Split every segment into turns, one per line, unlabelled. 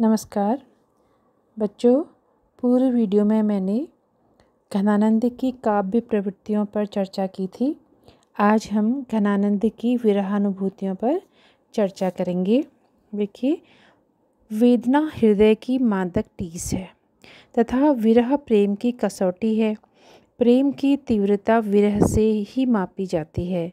नमस्कार बच्चों पूर्व वीडियो में मैंने घनानंद की काव्य प्रवृत्तियों पर चर्चा की थी आज हम घनानंद की विरहानुभूतियों पर चर्चा करेंगे देखिए वेदना हृदय की मादक टीस है तथा विरह प्रेम की कसौटी है प्रेम की तीव्रता विरह से ही मापी जाती है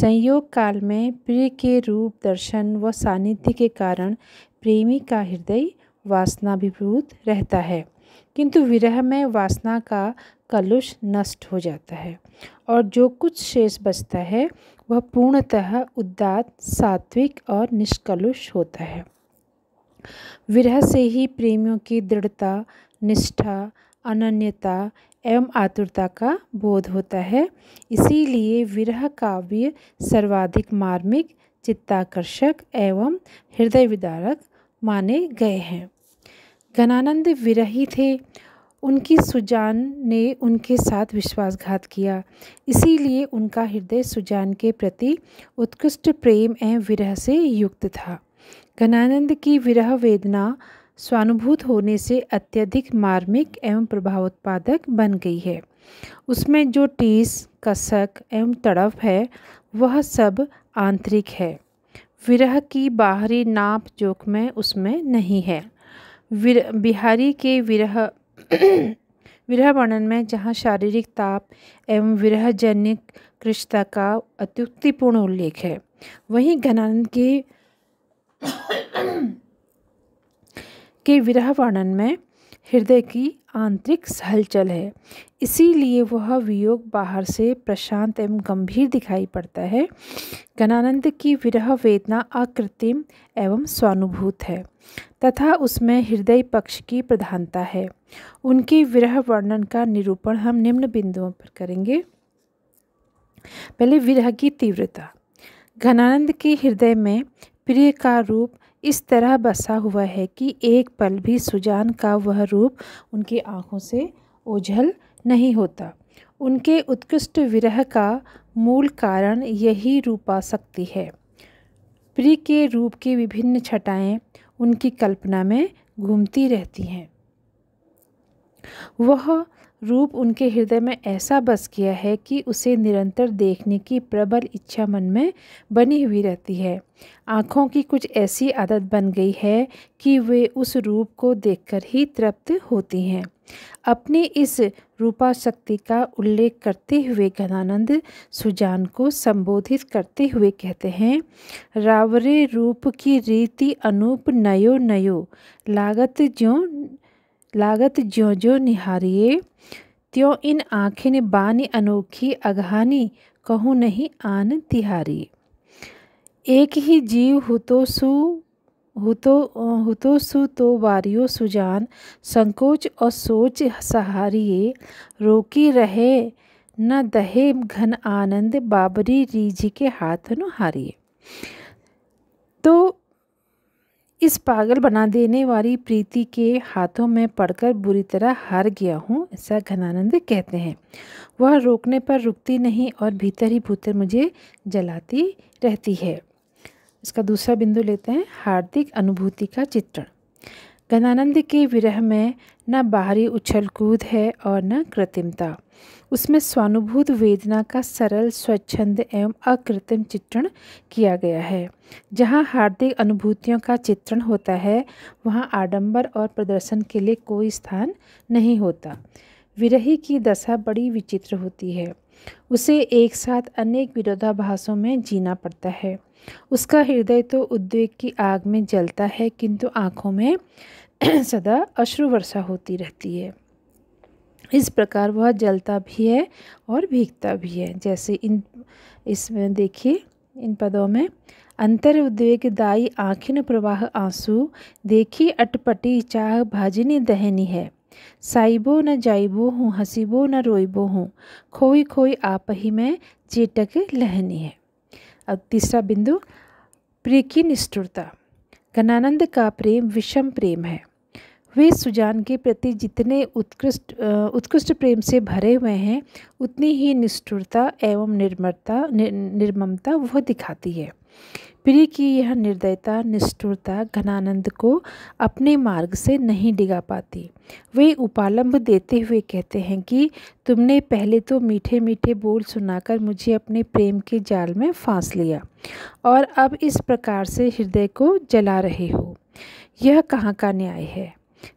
संयोग काल में प्रिय के रूप दर्शन व सानिध्य के कारण प्रेमी का हृदय वासनाभिभूत रहता है किंतु विरह में वासना का कलुष नष्ट हो जाता है और जो कुछ शेष बचता है वह पूर्णतः उदात सात्विक और निष्कलुष होता है विरह से ही प्रेमियों की दृढ़ता निष्ठा अनन्यता एवं आतुरता का बोध होता है इसीलिए विरह काव्य सर्वाधिक मार्मिक चित्ताकर्षक एवं हृदय विदारक माने गए हैं घनानंद विरही थे उनकी सुजान ने उनके साथ विश्वासघात किया इसीलिए उनका हृदय सुजान के प्रति उत्कृष्ट प्रेम एवं विरह से युक्त था घनानंद की विरह वेदना स्वानुभूत होने से अत्यधिक मार्मिक एवं प्रभावोत्पादक बन गई है उसमें जो टीस कसक एवं तड़प है वह सब आंतरिक है विरह की बाहरी नाप जोख में उसमें नहीं है विर बिहारी के विरह विरह वर्णन में जहाँ शारीरिक ताप एवं विरहजनिक कृष्णता का अत्युक्तिपूर्ण उल्लेख है वहीं घनानंद के के विरह वर्णन में हृदय की आंतरिक हलचल है इसीलिए वह वियोग बाहर से प्रशांत एवं गंभीर दिखाई पड़ता है घनानंद की विरह वेदना अकृत्रिम एवं स्वानुभूत है तथा उसमें हृदय पक्ष की प्रधानता है उनके विरह वर्णन का निरूपण हम निम्न बिंदुओं पर करेंगे पहले विरह की तीव्रता घनानंद के हृदय में प्रिय का रूप इस तरह बसा हुआ है कि एक पल भी सुजान का वह रूप उनकी आँखों से ओझल नहीं होता उनके उत्कृष्ट विरह का मूल कारण यही शक्ति है प्री के रूप की विभिन्न छटाएं उनकी कल्पना में घूमती रहती हैं वह रूप उनके हृदय में ऐसा बस गया है कि उसे निरंतर देखने की प्रबल इच्छा मन में बनी हुई रहती है आँखों की कुछ ऐसी आदत बन गई है कि वे उस रूप को देखकर ही तृप्त होती हैं अपनी इस रूपा शक्ति का उल्लेख करते हुए घनानंद सुजान को संबोधित करते हुए कहते हैं रावरे रूप की रीति अनूप नयो नयो लागत ज्यो लागत ज्यों ज्यो निहारिये त्यों इन आँखें बानी अनोखी अघानी कहूँ नहीं आन तिहारी एक ही जीव हुतो सु हुतो हुतो सु तो वारियो सुजान संकोच और सोच सहारिये रोकी रहे न दहे घन आनंद बाबरी रीझ के हाथ न हारिए तो इस पागल बना देने वाली प्रीति के हाथों में पड़कर बुरी तरह हार गया हूँ ऐसा घनानंद कहते हैं वह रोकने पर रुकती नहीं और भीतर ही भूतर मुझे जलाती रहती है इसका दूसरा बिंदु लेते हैं हार्दिक अनुभूति का चित्रण गणानंद के विरह में न बाहरी उछल कूद है और न कृत्रिमता उसमें स्वानुभूत वेदना का सरल स्वच्छंद एवं अकृत्रिम चित्रण किया गया है जहाँ हार्दिक अनुभूतियों का चित्रण होता है वहाँ आडंबर और प्रदर्शन के लिए कोई स्थान नहीं होता विरही की दशा बड़ी विचित्र होती है उसे एक साथ अनेक विरोधाभासों में जीना पड़ता है उसका हृदय तो उद्वेग की आग में जलता है किंतु आँखों में सदा अश्रु वर्षा होती रहती है इस प्रकार वह जलता भी है और भीगता भी है जैसे इन इसमें देखिए इन पदों में अंतर उद्वेग दाई आँखिन प्रवाह आंसू देखी अटपटी चाह भाजिनी दहनी है साइबो न जाइबो हूँ हसीबो न रोइबो हूँ खोई खोई आप ही में चेटक लहनी है अब तीसरा बिंदु प्रिय की निष्ठुरता घनानंद का प्रेम विषम प्रेम है वे सुजान के प्रति जितने उत्कृष्ट उत्कृष्ट प्रेम से भरे हुए हैं उतनी ही निष्ठुरता एवं निर्मरता नि, निर्ममता वह दिखाती है प्रिय की यह निर्दयता निष्ठुरता घनानंद को अपने मार्ग से नहीं डिगा पाती वे उपालंब देते हुए कहते हैं कि तुमने पहले तो मीठे मीठे बोल सुनाकर मुझे अपने प्रेम के जाल में फांस लिया और अब इस प्रकार से हृदय को जला रहे हो यह कहाँ का न्याय है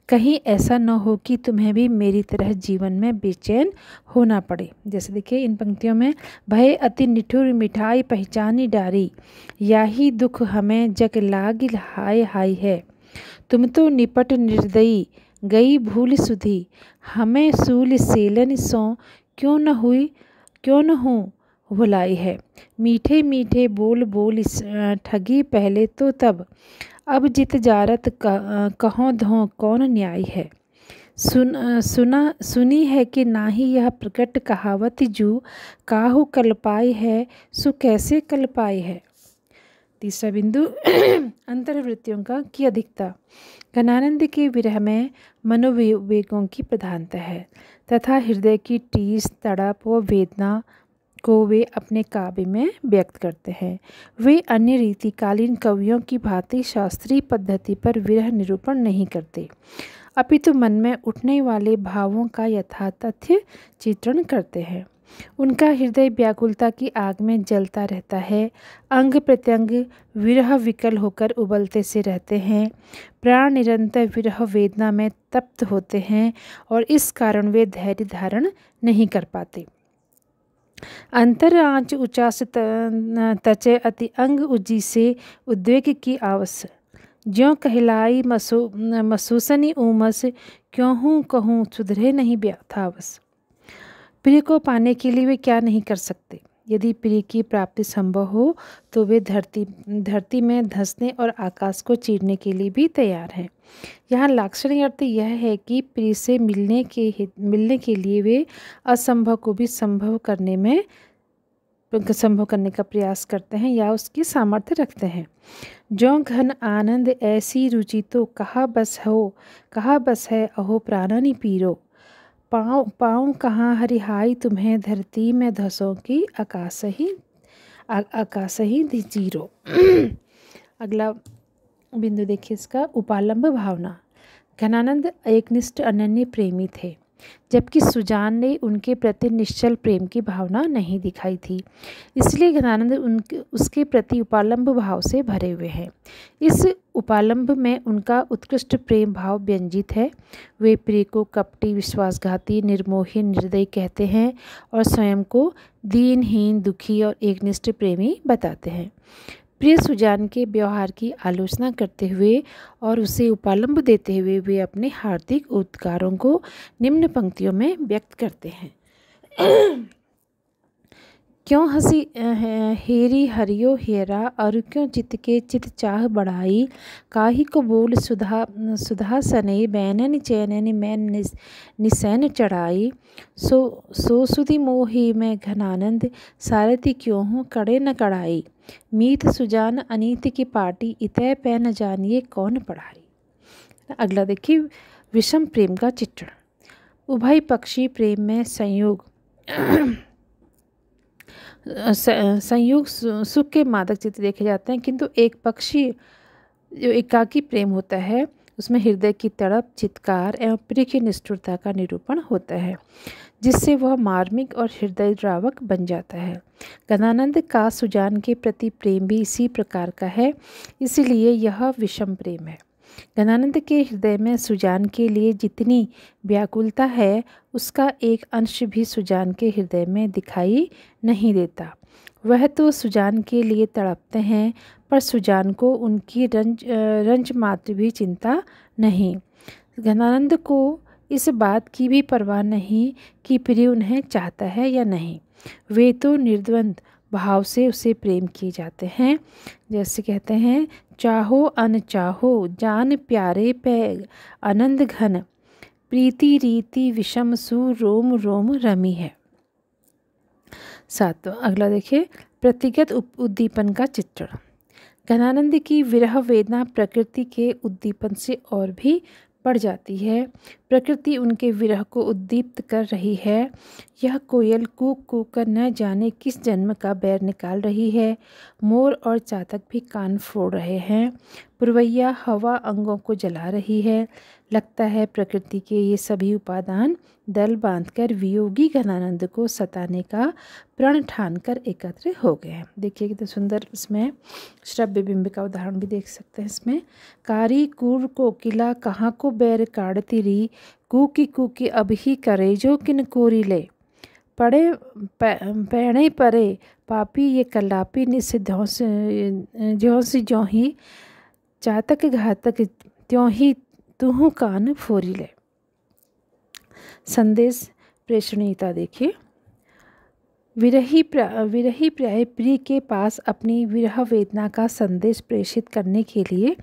कहीं ऐसा न हो कि तुम्हें भी मेरी तरह जीवन में बेचैन होना पड़े जैसे देखिए इन पंक्तियों में भय अति निठुर मिठाई पहचानी डारी याही दुख हमें जग लाग हाय हाय है तुम तो निपट निर्दयी गई भूल सुधी हमें सूल सेलन सो क्यों न हुई क्यों न हूँ भुलाई है मीठे मीठे बोल बोल ठगी पहले तो तब अब जित जारत कहो धो कौन न्याय है सुन सुना सुनी है कि ना ही यह प्रकट कहावत जू काहू कलपाई है सु कैसे कल्पाई है तीसरा बिंदु अंतर्वृत्तियों का की अधिकता घनानंद के विरह में मनोविवेकों की प्रधानता है तथा हृदय की टीस तड़प व वेदना को वे अपने काव्य में व्यक्त करते हैं वे अन्य रीतिकालीन कवियों की भांति शास्त्रीय पद्धति पर विरह निरूपण नहीं करते अपितु तो मन में उठने वाले भावों का यथातथ्य चित्रण करते हैं उनका हृदय व्याकुलता की आग में जलता रहता है अंग प्रत्यंग विरह विकल होकर उबलते से रहते हैं प्राण निरंतर विरह वेदना में तप्त होते हैं और इस कारण वे धैर्य धारण नहीं कर पाते अंतर आंच उचास तचे अति अंग उजी से उद्वेग की आवस ज्यों कहलाई मसू मसूसनी उमस क्यों हूँ कहूँ सुधरे नहीं ब्याथावस प्रिय को पाने के लिए वे क्या नहीं कर सकते यदि प्रिय की प्राप्ति संभव हो तो वे धरती धरती में धंसने और आकाश को चीरने के लिए भी तैयार हैं यहाँ लाक्षणिक अर्थ यह है कि प्रिय से मिलने के मिलने के लिए वे असंभव को भी संभव करने में संभव करने का प्रयास करते हैं या उसकी सामर्थ्य रखते हैं जो घन आनंद ऐसी रुचि तो कहा बस हो कहा बस है अहो प्राणनी पीरो पाँव पाँव कहाँ हरिहाई तुम्हें धरती में धसों की आकाश ही आकाश ही जीरो अगला बिंदु देखिए इसका उपालंब भावना घनानंद एक निष्ठ अनन्य प्रेमी थे जबकि सुजान ने उनके प्रति निश्चल प्रेम की भावना नहीं दिखाई थी इसलिए घनानंद उनके उसके प्रति उपालंब भाव से भरे हुए हैं इस उपालंब में उनका उत्कृष्ट प्रेम भाव व्यंजित है वे प्रिय को कपटी विश्वासघाती निर्मोही निर्दयी कहते हैं और स्वयं को दीनहीन दुखी और एकनिष्ठ प्रेमी बताते हैं प्रिय सुजान के व्यवहार की आलोचना करते हुए और उसे उपालंब देते हुए वे अपने हार्दिक उद्गारों को निम्न पंक्तियों में व्यक्त करते हैं क्यों हसी हेरी हरियो हेरा और क्यों चित के चित चाह बढ़ाई काहि को बोल सुधा सुधा सने बैनन चैनन मैन निसैन चढ़ाई सो सो सुधि मोही मैं घनानंद सारथी क्यों हूँ कड़े न कड़ाई मीत सुजान अनीत की पार्टी इतः पै न जानिए कौन पढ़ाई अगला देखिए विषम प्रेम का चित्रण उभय पक्षी प्रेम में संयोग संयोग सुख के मादक चित्र देखे जाते हैं किंतु एक पक्षी जो एकाकी प्रेम होता है उसमें हृदय की तड़प चित्कार एवं प्रिय की निष्ठुरता का निरूपण होता है जिससे वह मार्मिक और हृदय द्रावक बन जाता है गदानंद का सुजान के प्रति प्रेम भी इसी प्रकार का है इसलिए यह विषम प्रेम है गदानंद के हृदय में सुजान के लिए जितनी व्याकुलता है उसका एक अंश भी सुजान के हृदय में दिखाई नहीं देता वह तो सुजान के लिए तड़पते हैं पर सुजान को उनकी रंज रंज मात्र भी चिंता नहीं गदानंद को इस बात की भी परवाह नहीं कि प्रिय उन्हें चाहता है या नहीं वे तो निर्द्वंद भाव से उसे प्रेम किए जाते हैं जैसे कहते हैं चाहो अन चाहो जान प्यारे पे आनंद घन प्रीति रीति विषम सु रोम रोम रमी है सातवा अगला देखिए प्रतिगत उद्दीपन का चित्रण घनानंद की विरह वेदना प्रकृति के उद्दीपन से और भी पड़ जाती है प्रकृति उनके विरह को उद्दीप्त कर रही है यह कोयल कूक कूक कर न जाने किस जन्म का बैर निकाल रही है मोर और चातक भी कान फोड़ रहे हैं पुरवैया हवा अंगों को जला रही है लगता है प्रकृति के ये सभी उपादान दल बांधकर वियोगी घनानंद को सताने का प्रण ठान कर एकत्र हो गए हैं देखिए कितने सुंदर इसमें श्रव्य बिंब का उदाहरण भी देख सकते हैं इसमें कारी कूर को किला कहाँ को बैर काड़ती री कूकी कूकी अब ही करे जो किन कोरी ले पड़े पैणे परे पापी ये कलापी निस ज्यों से ज्यों ही जातक घातक त्यों ही तूह कान फोरी ले संदेश प्रेषणीयता देखिए विरही प्र, विरही प्राय प्रिय के पास अपनी विरह वेदना का संदेश प्रेषित करने के लिए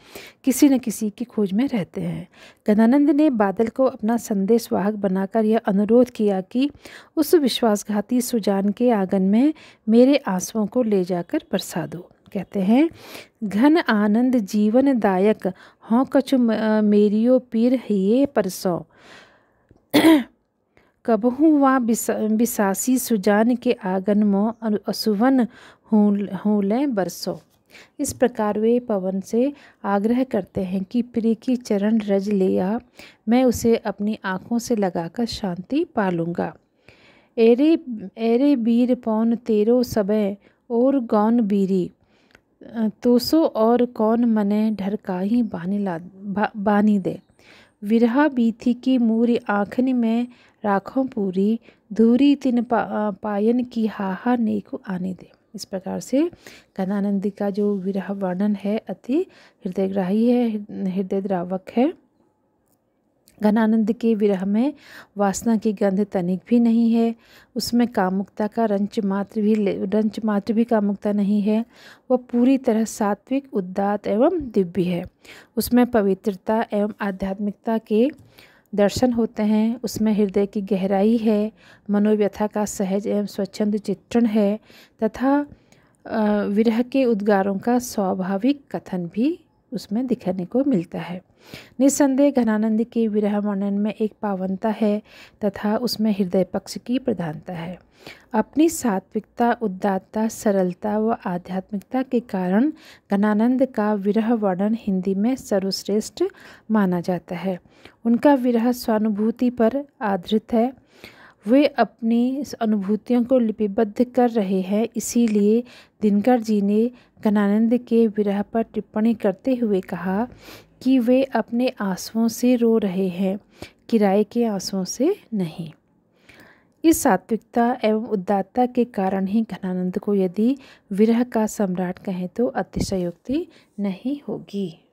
किसी न किसी की खोज में रहते हैं गदानंद ने बादल को अपना संदेश वाहक बनाकर यह अनुरोध किया कि उस विश्वासघाती सुजान के आंगन में मेरे आंसुओं को ले जाकर बरसा दो कहते हैं घन आनंद जीवन दायक हों कछु मेरियो पीर ये परसों कबहू वा बिसा, बिसासी सुजान के आगन मो असुवन हूले बरसो इस प्रकार वे पवन से आग्रह करते हैं कि प्रिय की चरण रज आ मैं उसे अपनी आँखों से लगाकर शांति पा लूँगा एरे एरे बीर पौन तेरो सबे और गौन बीरी तोसो और कौन मने ढर का ही बानी ला बा, बानी दे विरहा बीथी की मूरी आँखनी में राखों पूरी धूरी तिन पा, पायन की हाहा नेको आने दे इस प्रकार से कदानंदी का जो विरह वर्णन है अति हृदयग्राही है हृदय द्रावक है घनानंद के विरह में वासना की गंध तनिक भी नहीं है उसमें कामुकता का रंच मात्र भी रंच मात्र भी कामुकता नहीं है वह पूरी तरह सात्विक उद्दात एवं दिव्य है उसमें पवित्रता एवं आध्यात्मिकता के दर्शन होते हैं उसमें हृदय की गहराई है मनोव्यथा का सहज एवं स्वच्छंद चित्रण है तथा विरह के उद्गारों का स्वाभाविक कथन भी उसमें दिखाने को मिलता है निस्संदेह घनानंद के विरह वर्णन में एक पावनता है तथा उसमें हृदय पक्ष की प्रधानता है अपनी सात्विकता उदात्ता सरलता व आध्यात्मिकता के कारण घनानंद का विरह वर्णन हिंदी में सर्वश्रेष्ठ माना जाता है उनका विरह स्वानुभूति पर आधारित है वे अपनी अनुभूतियों को लिपिबद्ध कर रहे हैं इसीलिए दिनकर जी ने घनानंद के विरह पर टिप्पणी करते हुए कहा कि वे अपने आंसुओं से रो रहे हैं किराए के आंसुओं से नहीं इस सात्विकता एवं उदारता के कारण ही घनानंद को यदि विरह का सम्राट कहें तो अतिशयोक्ति नहीं होगी